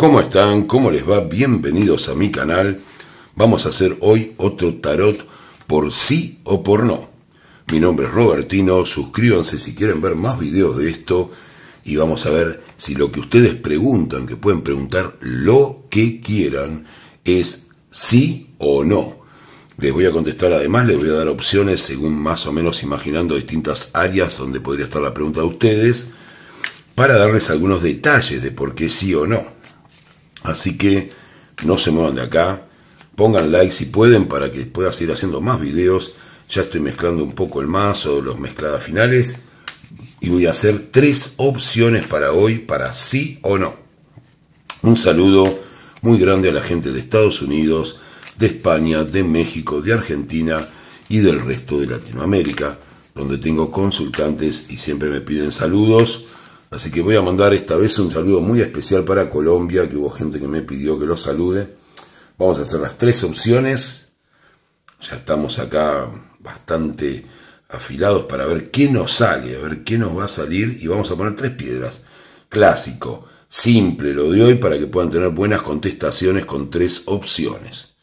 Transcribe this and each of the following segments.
¿Cómo están? ¿Cómo les va? Bienvenidos a mi canal. Vamos a hacer hoy otro tarot por sí o por no. Mi nombre es Robertino, suscríbanse si quieren ver más videos de esto y vamos a ver si lo que ustedes preguntan, que pueden preguntar lo que quieran, es sí o no. Les voy a contestar además, les voy a dar opciones según más o menos imaginando distintas áreas donde podría estar la pregunta de ustedes, para darles algunos detalles de por qué sí o no. Así que no se muevan de acá. Pongan like si pueden para que pueda seguir haciendo más videos. Ya estoy mezclando un poco el mazo, los mezcladas finales. Y voy a hacer tres opciones para hoy, para sí o no. Un saludo muy grande a la gente de Estados Unidos, de España, de México, de Argentina y del resto de Latinoamérica, donde tengo consultantes y siempre me piden saludos Así que voy a mandar esta vez un saludo muy especial para Colombia, que hubo gente que me pidió que lo salude. Vamos a hacer las tres opciones. Ya estamos acá bastante afilados para ver qué nos sale, a ver qué nos va a salir y vamos a poner tres piedras. Clásico, simple lo de hoy para que puedan tener buenas contestaciones con tres opciones.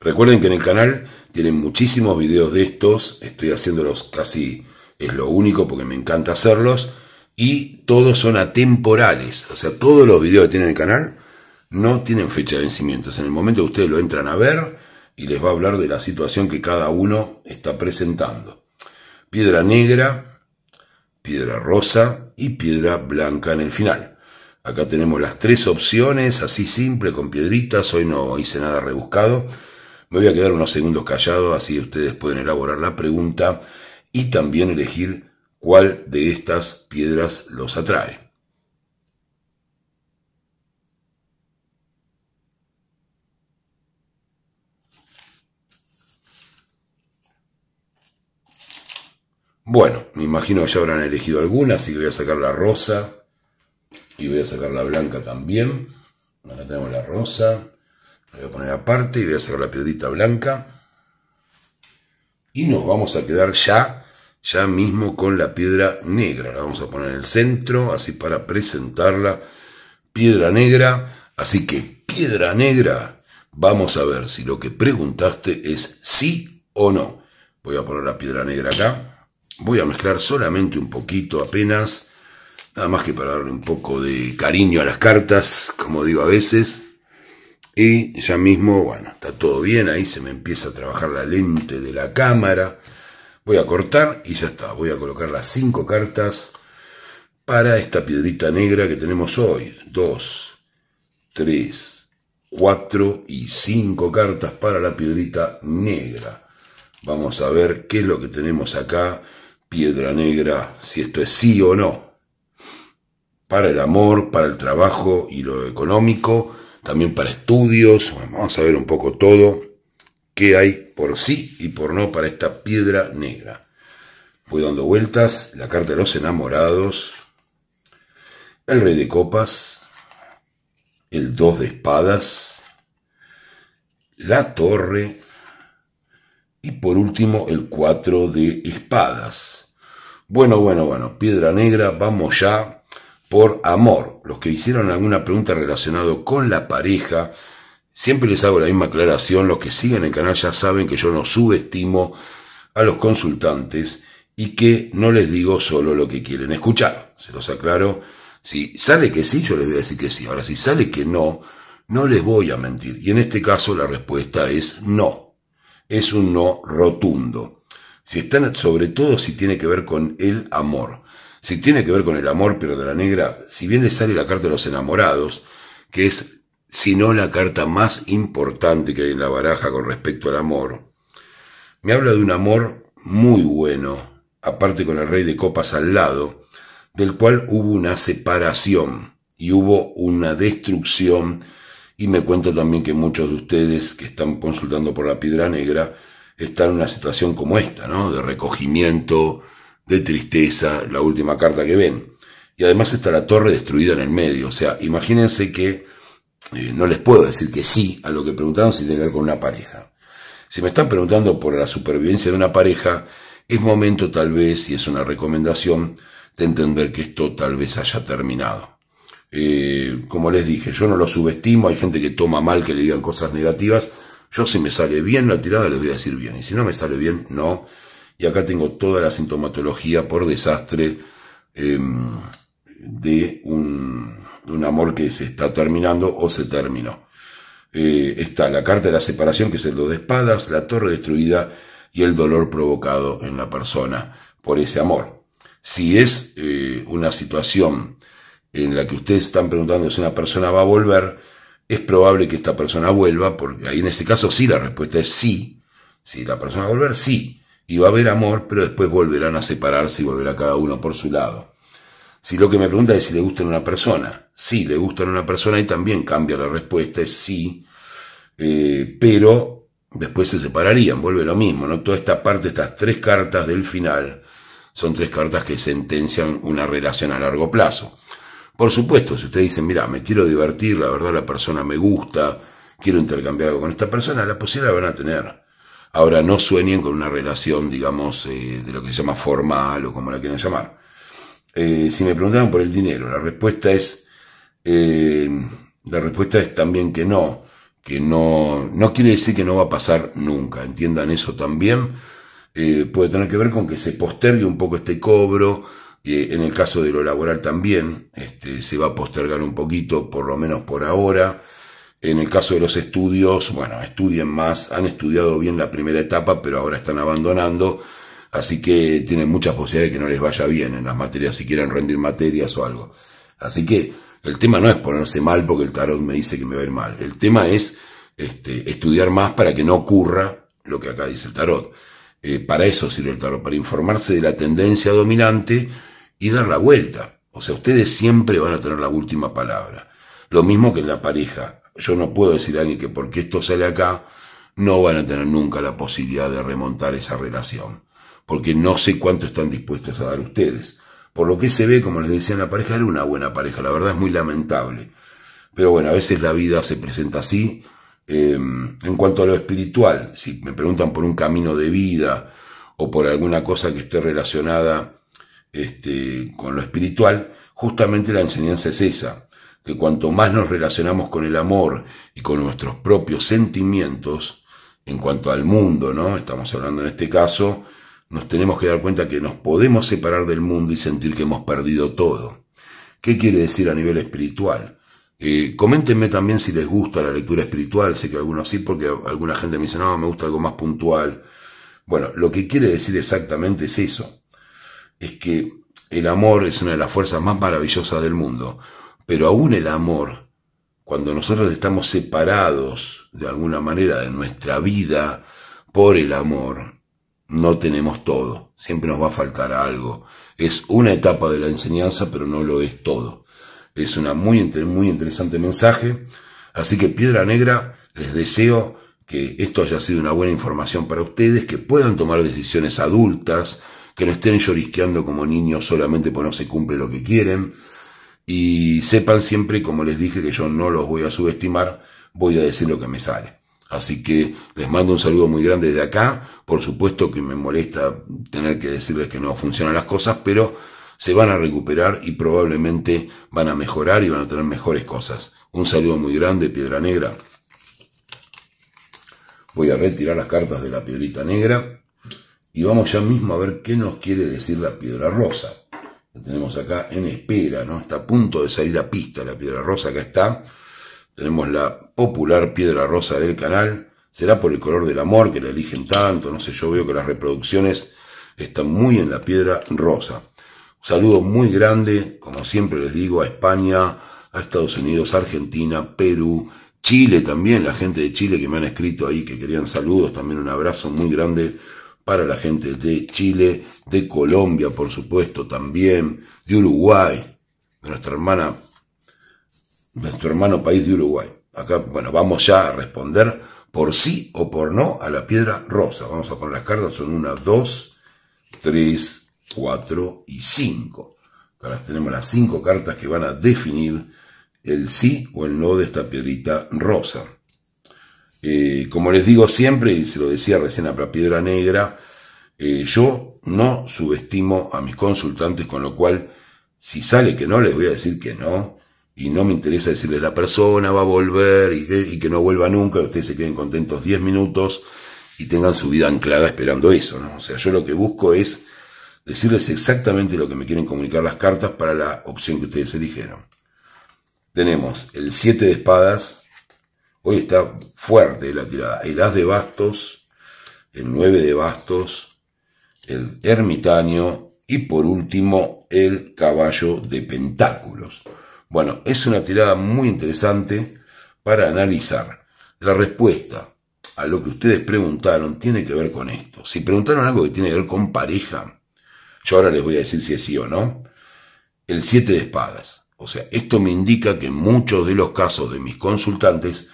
Recuerden que en el canal tienen muchísimos videos de estos, estoy haciéndolos casi, es lo único porque me encanta hacerlos y todos son atemporales. O sea, todos los videos que tienen el canal no tienen fecha de vencimiento. en el momento que ustedes lo entran a ver y les va a hablar de la situación que cada uno está presentando. Piedra negra, piedra rosa y piedra blanca en el final. Acá tenemos las tres opciones, así simple, con piedritas. Hoy no hice nada rebuscado. Me voy a quedar unos segundos callado, así ustedes pueden elaborar la pregunta y también elegir cuál de estas piedras los atrae. Bueno, me imagino que ya habrán elegido alguna, así que voy a sacar la rosa y voy a sacar la blanca también. Acá tenemos la rosa, la voy a poner aparte y voy a sacar la piedrita blanca. Y nos vamos a quedar ya ya mismo con la piedra negra. La vamos a poner en el centro, así para presentarla. Piedra negra, así que piedra negra, vamos a ver si lo que preguntaste es sí o no. Voy a poner la piedra negra acá, voy a mezclar solamente un poquito apenas, nada más que para darle un poco de cariño a las cartas, como digo a veces. Y ya mismo, bueno, está todo bien, ahí se me empieza a trabajar la lente de la cámara Voy a cortar y ya está. Voy a colocar las cinco cartas para esta piedrita negra que tenemos hoy. Dos, tres, cuatro y cinco cartas para la piedrita negra. Vamos a ver qué es lo que tenemos acá. Piedra negra, si esto es sí o no. Para el amor, para el trabajo y lo económico, también para estudios. Vamos a ver un poco todo hay por sí y por no para esta piedra negra. Voy dando vueltas la carta de los enamorados, el rey de copas, el dos de espadas, la torre y por último el cuatro de espadas. Bueno, bueno, bueno, piedra negra, vamos ya por amor. Los que hicieron alguna pregunta relacionada con la pareja, Siempre les hago la misma aclaración, los que siguen el canal ya saben que yo no subestimo a los consultantes y que no les digo solo lo que quieren escuchar. Se los aclaro. Si sale que sí, yo les voy a decir que sí. Ahora, si sale que no, no les voy a mentir. Y en este caso la respuesta es no. Es un no rotundo. Si están, sobre todo si tiene que ver con el amor. Si tiene que ver con el amor, pero de la negra, si bien les sale la carta de los enamorados, que es sino la carta más importante que hay en la baraja con respecto al amor. Me habla de un amor muy bueno, aparte con el rey de copas al lado, del cual hubo una separación y hubo una destrucción y me cuento también que muchos de ustedes que están consultando por la piedra negra están en una situación como esta, ¿no? De recogimiento, de tristeza, la última carta que ven. Y además está la torre destruida en el medio. O sea, imagínense que eh, no les puedo decir que sí a lo que preguntaron si tiene que ver con una pareja. Si me están preguntando por la supervivencia de una pareja, es momento tal vez, y es una recomendación, de entender que esto tal vez haya terminado. Eh, como les dije, yo no lo subestimo, hay gente que toma mal que le digan cosas negativas. Yo si me sale bien la tirada les voy a decir bien, y si no me sale bien, no. Y acá tengo toda la sintomatología por desastre em, de un un amor que se está terminando o se terminó. Eh, está la carta de la separación, que es el dos de espadas, la torre destruida y el dolor provocado en la persona por ese amor. Si es eh, una situación en la que ustedes están preguntando si una persona va a volver, es probable que esta persona vuelva, porque ahí en este caso sí la respuesta es sí. Si la persona va a volver, sí. Y va a haber amor, pero después volverán a separarse y volverá cada uno por su lado. Si lo que me pregunta es si le gusta una persona, sí le gustan a una persona y también cambia la respuesta, es sí, eh, pero después se separarían, vuelve lo mismo, ¿no? Toda esta parte, estas tres cartas del final, son tres cartas que sentencian una relación a largo plazo. Por supuesto, si ustedes dicen, mira, me quiero divertir, la verdad la persona me gusta, quiero intercambiar algo con esta persona, la posibilidad la van a tener. Ahora, no sueñen con una relación, digamos, eh, de lo que se llama formal o como la quieran llamar. Eh, si me preguntaban por el dinero, la respuesta es eh, la respuesta es también que no, que no, no quiere decir que no va a pasar nunca, entiendan eso también. Eh, puede tener que ver con que se postergue un poco este cobro, en el caso de lo laboral también, este, se va a postergar un poquito, por lo menos por ahora. En el caso de los estudios, bueno, estudien más, han estudiado bien la primera etapa, pero ahora están abandonando, así que tienen muchas posibilidades de que no les vaya bien en las materias, si quieren rendir materias o algo. Así que el tema no es ponerse mal porque el tarot me dice que me va a mal. El tema es este, estudiar más para que no ocurra lo que acá dice el tarot. Eh, para eso sirve el tarot, para informarse de la tendencia dominante y dar la vuelta. O sea, ustedes siempre van a tener la última palabra. Lo mismo que en la pareja. Yo no puedo decir a alguien que porque esto sale acá, no van a tener nunca la posibilidad de remontar esa relación. Porque no sé cuánto están dispuestos a dar ustedes. Por lo que se ve, como les decía la pareja, era una buena pareja. La verdad es muy lamentable. Pero bueno, a veces la vida se presenta así. Em, en cuanto a lo espiritual, si me preguntan por un camino de vida o por alguna cosa que esté relacionada este, con lo espiritual, justamente la enseñanza es esa, que cuanto más nos relacionamos con el amor y con nuestros propios sentimientos, en cuanto al mundo, ¿no? Estamos hablando en este caso nos tenemos que dar cuenta que nos podemos separar del mundo y sentir que hemos perdido todo. ¿Qué quiere decir a nivel espiritual? Eh, coméntenme también si les gusta la lectura espiritual, sé que algunos sí, porque alguna gente me dice, no, me gusta algo más puntual. Bueno, lo que quiere decir exactamente es eso, es que el amor es una de las fuerzas más maravillosas del mundo, pero aún el amor, cuando nosotros estamos separados de alguna manera de nuestra vida por el amor, no tenemos todo, siempre nos va a faltar algo. Es una etapa de la enseñanza, pero no lo es todo. Es un muy, muy interesante mensaje. Así que Piedra Negra, les deseo que esto haya sido una buena información para ustedes, que puedan tomar decisiones adultas, que no estén llorisqueando como niños solamente porque no se cumple lo que quieren. Y sepan siempre, como les dije, que yo no los voy a subestimar, voy a decir lo que me sale. Así que les mando un saludo muy grande desde acá. Por supuesto que me molesta tener que decirles que no funcionan las cosas, pero se van a recuperar y probablemente van a mejorar y van a tener mejores cosas. Un saludo muy grande, Piedra Negra. Voy a retirar las cartas de la piedrita negra y vamos ya mismo a ver qué nos quiere decir la piedra rosa. La tenemos acá en espera, ¿no? Está a punto de salir a pista la piedra rosa, acá está. Tenemos la popular piedra rosa del canal. Será por el color del amor que la eligen tanto, no sé, yo veo que las reproducciones están muy en la piedra rosa. Un saludo muy grande, como siempre les digo, a España, a Estados Unidos, Argentina, Perú, Chile también, la gente de Chile que me han escrito ahí que querían saludos, también un abrazo muy grande para la gente de Chile, de Colombia, por supuesto, también, de Uruguay, de nuestra hermana, nuestro hermano país de Uruguay. Acá, bueno, vamos ya a responder por sí o por no a la piedra rosa. Vamos a poner las cartas, son una, dos, tres, cuatro y cinco. Acá tenemos las cinco cartas que van a definir el sí o el no de esta piedrita rosa. Eh, como les digo siempre, y se lo decía recién a la piedra negra, eh, yo no subestimo a mis consultantes, con lo cual, si sale que no, les voy a decir que no y no me interesa decirle la persona va a volver y que, no vuelva nunca, ustedes se queden contentos 10 minutos y tengan su vida anclada esperando eso, ¿no? O sea, yo lo que busco es decirles exactamente lo que me quieren comunicar las cartas para la opción que ustedes eligieron. Tenemos el 7 de espadas, hoy está fuerte la tirada, el as de bastos, el 9 de bastos, el ermitaño y por último el caballo de pentáculos. Bueno, es una tirada muy interesante para analizar. La respuesta a lo que ustedes preguntaron tiene que ver con esto. Si preguntaron algo que tiene que ver con pareja, yo ahora les voy a decir si es sí o no. El siete de espadas. O sea, esto me indica que en muchos de los casos de mis consultantes,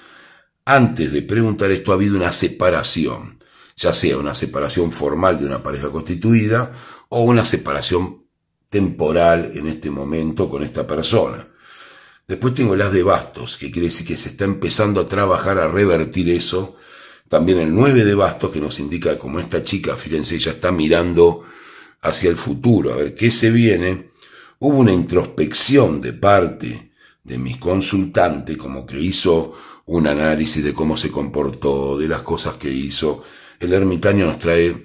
antes de preguntar esto ha habido una separación, ya sea una separación formal de una pareja constituida o una separación temporal en este momento con esta persona. Después tengo las de bastos, que quiere decir que se está empezando a trabajar, a revertir eso. También el 9 de bastos, que nos indica cómo esta chica, fíjense, ella está mirando hacia el futuro, a ver qué se viene. Hubo una introspección de parte de mi consultante, como que hizo un análisis de cómo se comportó, de las cosas que hizo. El ermitaño nos trae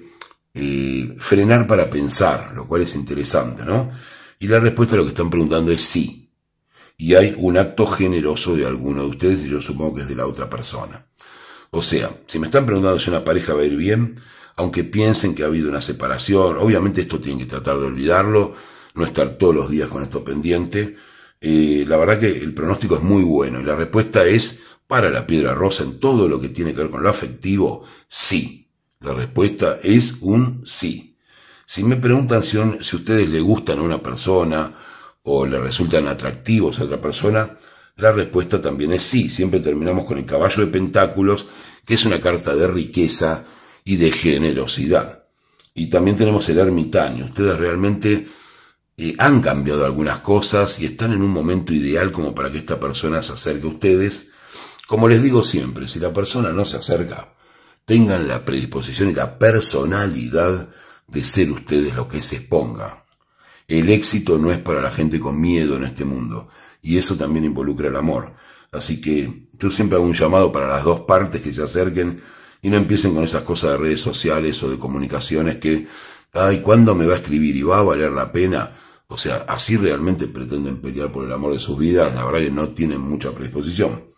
eh, frenar para pensar, lo cual es interesante, ¿no? Y la respuesta a lo que están preguntando es sí y hay un acto generoso de alguno de ustedes y yo supongo que es de la otra persona. O sea, si me están preguntando si una pareja va a ir bien, aunque piensen que ha habido una separación, obviamente esto tienen que tratar de olvidarlo, no estar todos los días con esto pendiente. Eh, la verdad que el pronóstico es muy bueno y la respuesta es para la piedra rosa en todo lo que tiene que ver con lo afectivo, sí. La respuesta es un sí. Si me preguntan si, si a ustedes le gustan a una persona, o le resultan atractivos a otra persona, la respuesta también es sí. Siempre terminamos con el caballo de pentáculos, que es una carta de riqueza y de generosidad. Y también tenemos el ermitaño. Ustedes realmente eh, han cambiado algunas cosas y están en un momento ideal como para que esta persona se acerque a ustedes. Como les digo siempre, si la persona no se acerca, tengan la predisposición y la personalidad de ser ustedes lo que se exponga. El éxito no es para la gente con miedo en este mundo, y eso también involucra el amor. Así que yo siempre hago un llamado para las dos partes que se acerquen y no empiecen con esas cosas de redes sociales o de comunicaciones que, ay, ¿cuándo me va a escribir y va a valer la pena? O sea, así realmente pretenden pelear por el amor de sus vidas, la verdad que no tienen mucha predisposición.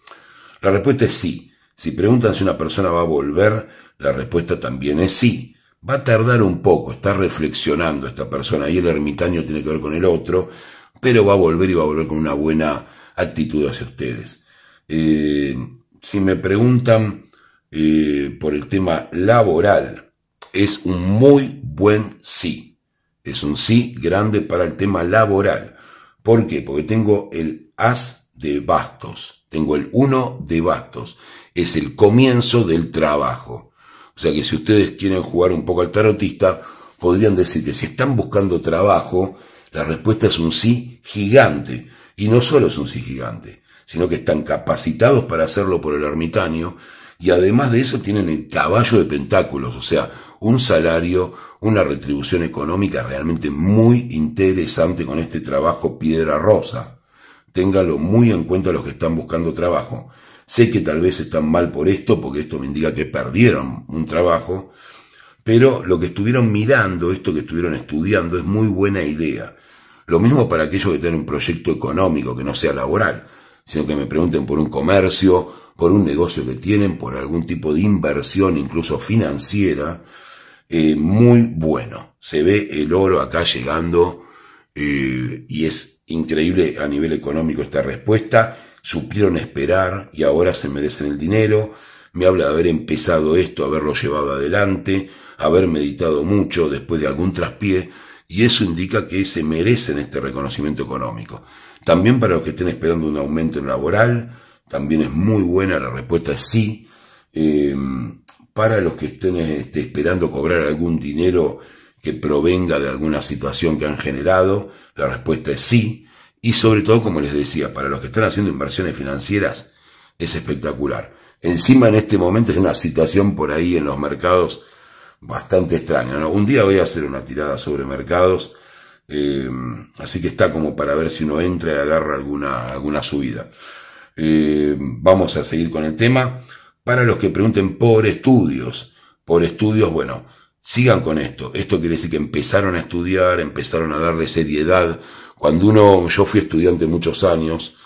La respuesta es sí. Si preguntan si una persona va a volver, la respuesta también es sí. Va a tardar un poco, está reflexionando esta persona y el ermitaño tiene que ver con el otro, pero va a volver y va a volver con una buena actitud hacia ustedes. Eh, si me preguntan eh, por el tema laboral, es un muy buen sí. Es un sí grande para el tema laboral. ¿Por qué? Porque tengo el as de bastos. Tengo el uno de bastos. Es el comienzo del trabajo. O sea que si ustedes quieren jugar un poco al tarotista, podrían decir que si están buscando trabajo, la respuesta es un sí gigante. Y no solo es un sí gigante, sino que están capacitados para hacerlo por el ermitaño y además de eso tienen el caballo de pentáculos, o sea, un salario, una retribución económica realmente muy interesante con este trabajo piedra rosa. Ténganlo muy en cuenta los que están buscando trabajo. Sé que tal vez están mal por esto, porque esto me indica que perdieron un trabajo, pero lo que estuvieron mirando, esto que estuvieron estudiando, es muy buena idea. Lo mismo para aquellos que tienen un proyecto económico que no sea laboral, sino que me pregunten por un comercio, por un negocio que tienen, por algún tipo de inversión, incluso financiera. Eh, muy bueno. Se ve el oro acá llegando eh, y es increíble a nivel económico esta respuesta supieron esperar y ahora se merecen el dinero, me habla de haber empezado esto, haberlo llevado adelante, haber meditado mucho después de algún traspié, y eso indica que se merecen este reconocimiento económico. También para los que estén esperando un aumento laboral, también es muy buena la respuesta es sí. Em, para los que estén este, esperando cobrar algún dinero que provenga de alguna situación que han generado, la respuesta es sí. Y sobre todo, como les decía, para los que están haciendo inversiones financieras, es espectacular. Encima en este momento es una situación por ahí en los mercados bastante extraña. ¿no? Un día voy a hacer una tirada sobre mercados, eh, así que está como para ver si uno entra y agarra alguna, alguna subida. Eh, vamos a seguir con el tema. Para los que pregunten por estudios, por estudios, bueno, sigan con esto. Esto quiere decir que empezaron a estudiar, empezaron a darle seriedad cuando uno, yo fui estudiante muchos años,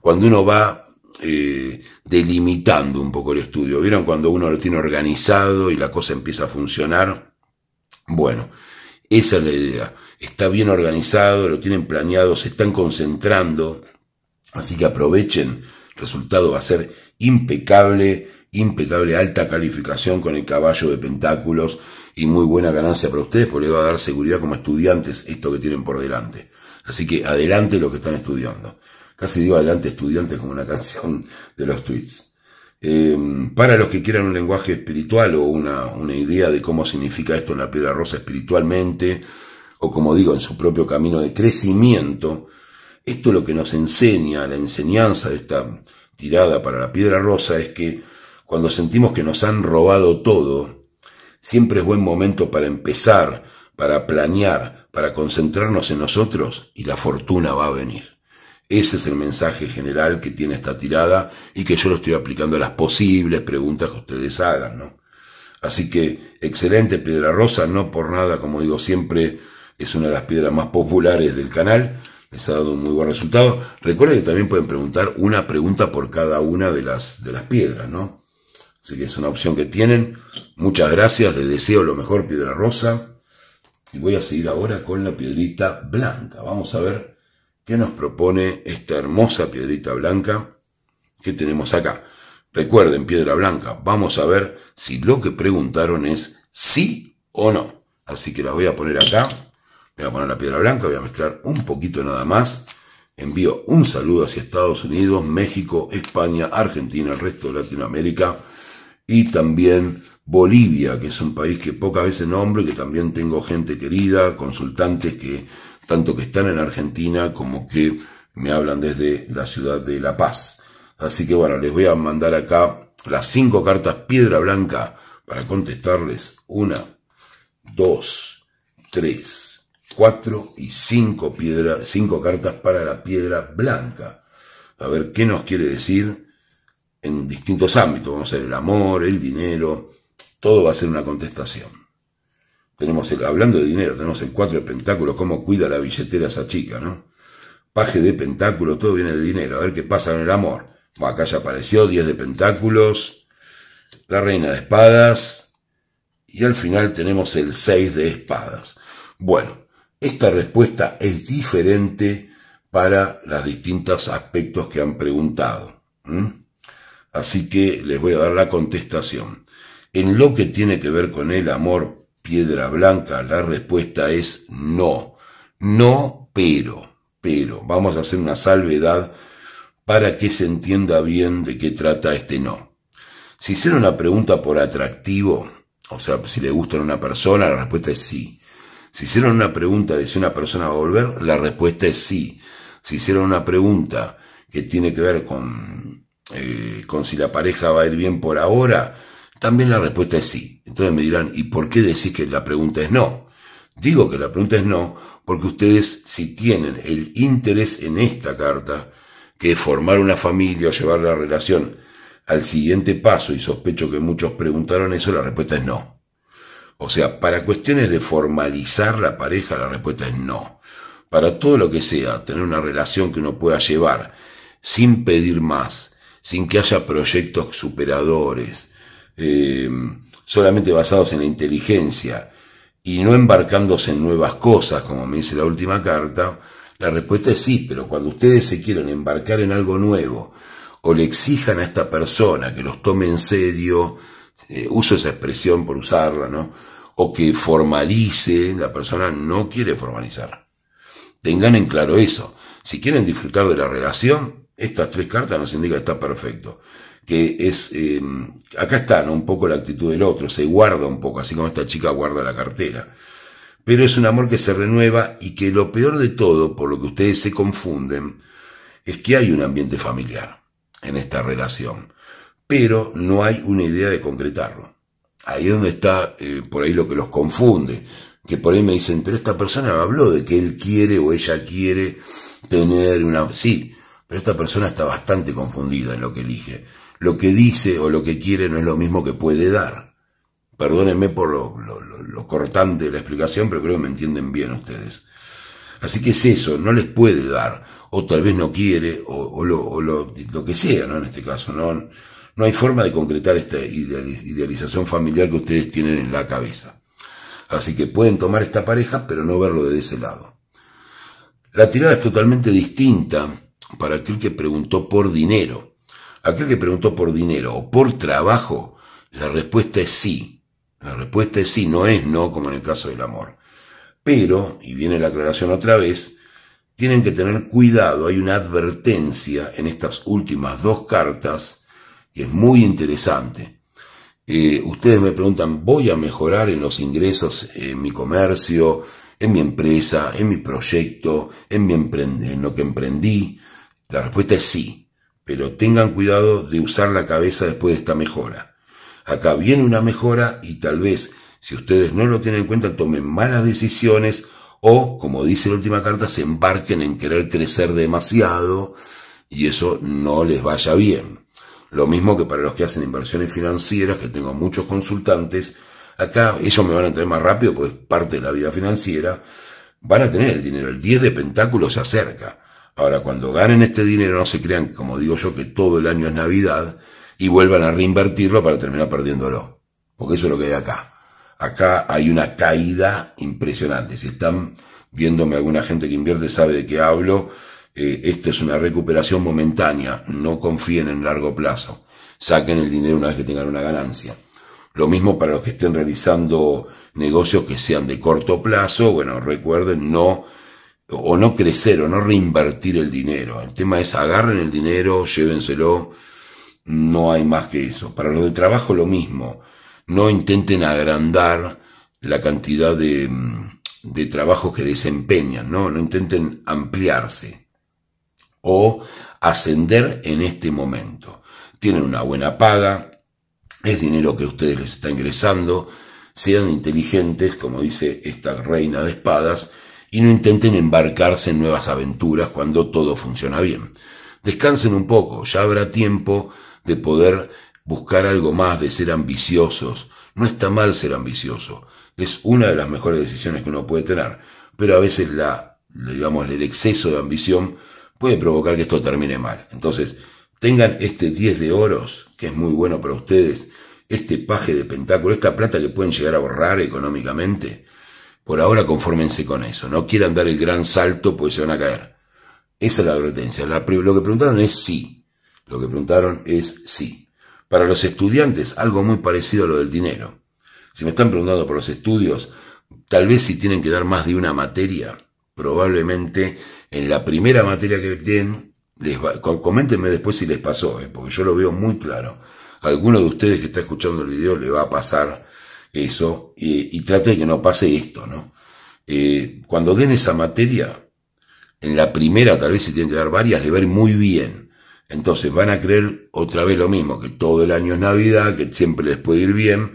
cuando uno va eh, delimitando un poco el estudio, ¿vieron? Cuando uno lo tiene organizado y la cosa empieza a funcionar. Bueno, esa es la idea. Está bien organizado, lo tienen planeado, se están concentrando, así que aprovechen. El resultado va a ser impecable, impecable, alta calificación con el caballo de pentáculos y muy buena ganancia para ustedes porque les va a dar seguridad como estudiantes esto que tienen por delante. Así que adelante los que están estudiando. Casi digo adelante estudiantes como una canción de los tweets. Eh, para los que quieran un lenguaje espiritual o una, una idea de cómo significa esto en la piedra rosa espiritualmente, o como digo, en su propio camino de crecimiento, esto lo que nos enseña, la enseñanza de esta tirada para la piedra rosa es que cuando sentimos que nos han robado todo, siempre es buen momento para empezar para planear, para concentrarnos en nosotros y la fortuna va a venir. Ese es el mensaje general que tiene esta tirada y que yo lo estoy aplicando a las posibles preguntas que ustedes hagan, ¿no? Así que, excelente Piedra Rosa, no por nada, como digo siempre, es una de las piedras más populares del canal. Les ha dado un muy buen resultado. Recuerden que también pueden preguntar una pregunta por cada una de las, de las piedras, ¿no? Así que es una opción que tienen. Muchas gracias, les deseo lo mejor, Piedra Rosa. Y voy a seguir ahora con la piedrita blanca. Vamos a ver qué nos propone esta hermosa piedrita blanca que tenemos acá. Recuerden, piedra blanca, vamos a ver si lo que preguntaron es sí o no. Así que la voy a poner acá. Voy a poner la piedra blanca, voy a mezclar un poquito nada más. Envío un saludo hacia Estados Unidos, México, España, Argentina, el resto de Latinoamérica y también Bolivia, que es un país que pocas veces nombro que también tengo gente querida, consultantes que tanto que están en Argentina como que me hablan desde la ciudad de La Paz. Así que bueno, les voy a mandar acá las cinco cartas piedra blanca para contestarles. Una, dos, tres, cuatro y cinco cinco cartas para la piedra blanca. A ver qué nos quiere decir en distintos ámbitos, vamos a ver el amor, el dinero, todo va a ser una contestación. Tenemos el, hablando de dinero, tenemos el 4 de pentáculos, cómo cuida la billetera esa chica, ¿no? Paje de Pentáculo, todo viene de dinero, a ver qué pasa en el amor. acá ya apareció 10 de pentáculos, la reina de espadas, y al final tenemos el 6 de espadas. Bueno, esta respuesta es diferente para los distintos aspectos que han preguntado. Así que les voy a dar la contestación. En lo que tiene que ver con el amor piedra blanca, la respuesta es no. No, pero, pero, vamos a hacer una salvedad para que se entienda bien de qué trata este no. Si hicieron una pregunta por atractivo, o sea, si le gustan a una persona, la respuesta es sí. Si hicieron una pregunta de si una persona va a volver, la respuesta es sí. Si hicieron una pregunta que tiene que ver con eh, con si la pareja va a ir bien por ahora, también la respuesta es sí. Entonces me dirán, ¿y por qué decís que la pregunta es no? Digo que la pregunta es no, porque ustedes si tienen el interés en esta carta, que es formar una familia o llevar la relación al siguiente paso, y sospecho que muchos preguntaron eso, la respuesta es no. O sea, para cuestiones de formalizar la pareja, la respuesta es no. Para todo lo que sea, tener una relación que uno pueda llevar sin pedir más, sin que haya proyectos superadores, eh, solamente basados en la inteligencia y no embarcándose en nuevas cosas, como me dice la última carta, la respuesta es sí, pero cuando ustedes se quieren embarcar en algo nuevo o le exijan a esta persona que los tome en serio, eh, uso esa expresión por usarla, ¿no? O que formalice, la persona no quiere formalizar. Tengan en claro eso. Si quieren disfrutar de la relación, estas tres cartas nos indica que está perfecto. Que es, em, acá está, Un poco la actitud del otro, se guarda un poco, así como esta chica guarda la cartera. Pero es un amor que se renueva y que lo peor de todo, por lo que ustedes se confunden, es que hay un ambiente familiar en esta relación. Pero no hay una idea de concretarlo. Ahí donde está, eh, por ahí lo que los confunde. Que por ahí me dicen, pero esta persona me habló de que él quiere o ella quiere tener una... Sí, pero esta persona está bastante confundida en lo que elige. Lo que dice o lo que quiere no es lo mismo que puede dar. Perdónenme por lo, cortante de la explicación, pero creo que me entienden bien ustedes. Así que es eso, no les puede dar, o tal vez no quiere, o, lo, que sea, ¿no? En este caso, no, no hay forma de concretar esta idealización familiar que ustedes tienen en la cabeza. Así que pueden tomar esta pareja, pero no verlo de ese lado. La tirada es totalmente distinta para aquel que preguntó por dinero. Aquel que preguntó por dinero o por trabajo, la respuesta es sí. La respuesta es sí, no es no, como en el caso del amor. Pero, y viene la aclaración otra vez, tienen que tener cuidado, hay una advertencia en estas últimas dos cartas que es muy interesante. Eh, ustedes me preguntan, ¿voy a mejorar en los ingresos en mi comercio, en mi empresa, en mi proyecto, en, mi en lo que emprendí? La respuesta es sí, pero tengan cuidado de usar la cabeza después de esta mejora. Acá viene una mejora y tal vez, si ustedes no lo tienen en cuenta, tomen malas decisiones o, como dice la última carta, se embarquen en querer crecer demasiado y eso no les vaya bien. Lo mismo que para los que hacen inversiones financieras, que tengo muchos consultantes, acá ellos me van a entender más rápido, pues parte de la vida financiera, van a tener el dinero, el 10 de pentáculos se acerca. Ahora, cuando ganen este dinero, no se crean, como digo yo, que todo el año es Navidad y vuelvan a reinvertirlo para terminar perdiéndolo. Porque eso es lo que hay acá. Acá hay una caída impresionante. Si están viéndome alguna gente que invierte sabe de qué hablo, eh, esta es una recuperación momentánea. No confíen en largo plazo. Saquen el dinero una vez que tengan una ganancia. Lo mismo para los que estén realizando negocios que sean de corto plazo. Bueno, recuerden, no o no crecer o no reinvertir el dinero. El tema es agarren el dinero, llévenselo, no hay más que eso. Para lo de trabajo lo mismo, no intenten agrandar la cantidad de, de trabajo que desempeñan, ¿no? no intenten ampliarse o ascender en este momento. Tienen una buena paga, es dinero que ustedes les está ingresando, sean inteligentes, como dice esta reina de espadas, y no intenten embarcarse en nuevas aventuras cuando todo funciona bien. Descansen un poco, ya habrá tiempo de poder buscar algo más, de ser ambiciosos. No está mal ser ambicioso, es una de las mejores decisiones que uno puede tener, pero a veces la, digamos, el exceso de ambición puede provocar que esto termine mal. Entonces, tengan este 10 de oros, que es muy bueno para ustedes, este paje de pentáculo, esta plata que pueden llegar a borrar económicamente, por ahora confórmense con eso. No quieran dar el gran salto pues se van a caer. Esa es la advertencia. lo que preguntaron es sí. Lo que preguntaron es sí. Para los estudiantes, algo muy parecido a lo del dinero. Si me están preguntando por los estudios, tal vez si tienen que dar más de una materia, probablemente en la primera materia que tienen, les coméntenme después si les pasó, ¿eh? porque yo lo veo muy claro. alguno de ustedes que está escuchando el video le va a pasar eso, y trate de que no pase esto, ¿no? Eh, cuando den esa materia, en la primera, tal vez se tienen que dar varias, le ver muy bien. Entonces van a creer otra vez lo mismo, que todo el año es Navidad, que siempre les puede ir bien,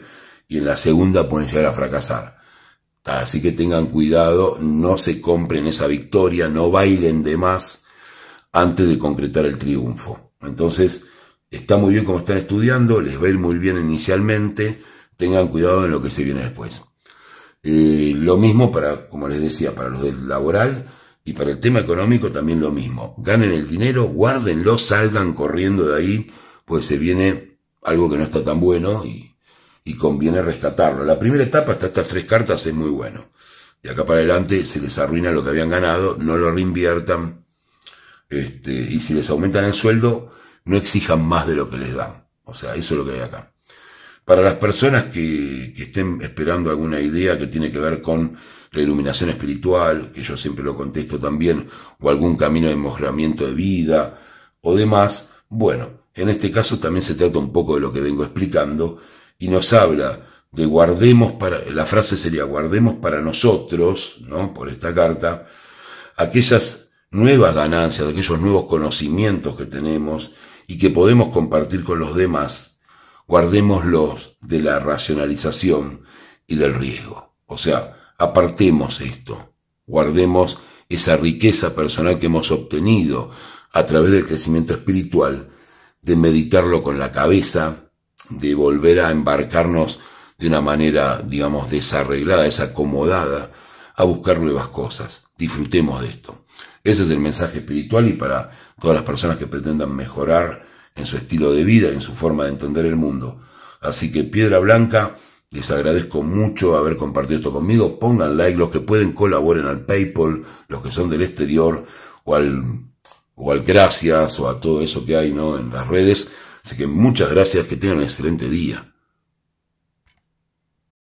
y en la segunda pueden llegar a fracasar. Así que tengan cuidado, no se compren esa victoria, no bailen de más antes de concretar el triunfo. Entonces, está muy bien como están estudiando, les va a ir muy bien inicialmente, tengan cuidado en lo que se viene después. Eh, lo mismo para, como les decía, para los del laboral y para el tema económico también lo mismo. Ganen el dinero, guárdenlo, salgan corriendo de ahí, pues se viene algo que no está tan bueno y, conviene rescatarlo. La primera etapa, hasta estas tres cartas, es muy bueno. De acá para adelante se les arruina lo que habían ganado, no lo reinviertan, este, y si les aumentan el sueldo, no exijan más de lo que les dan. O sea, eso es lo que hay acá. Para las personas que, estén esperando alguna idea que tiene que ver con la iluminación espiritual, que yo siempre lo contesto también, o algún camino de mejoramiento de vida o demás, bueno, en este caso también se trata un poco de lo que vengo explicando y nos habla de guardemos para, la frase sería guardemos para nosotros, ¿no? Por esta carta, aquellas nuevas ganancias, aquellos nuevos conocimientos que tenemos y que podemos compartir con los demás guardémoslos de la racionalización y del riesgo. O sea, apartemos esto, guardemos esa riqueza personal que hemos obtenido a través del crecimiento espiritual, de meditarlo con la cabeza, de volver a embarcarnos de una manera, digamos, desarreglada, desacomodada, a buscar nuevas cosas. Disfrutemos de esto. Ese es el mensaje espiritual y para todas las personas que pretendan mejorar en su estilo de vida, en su forma de entender el mundo. Así que Piedra Blanca, les agradezco mucho haber compartido esto conmigo. Pongan like, los que pueden colaboren al PayPal, los que son del exterior, o al, o al gracias, o a todo eso que hay, ¿no? En las redes. Así que muchas gracias, que tengan un excelente día.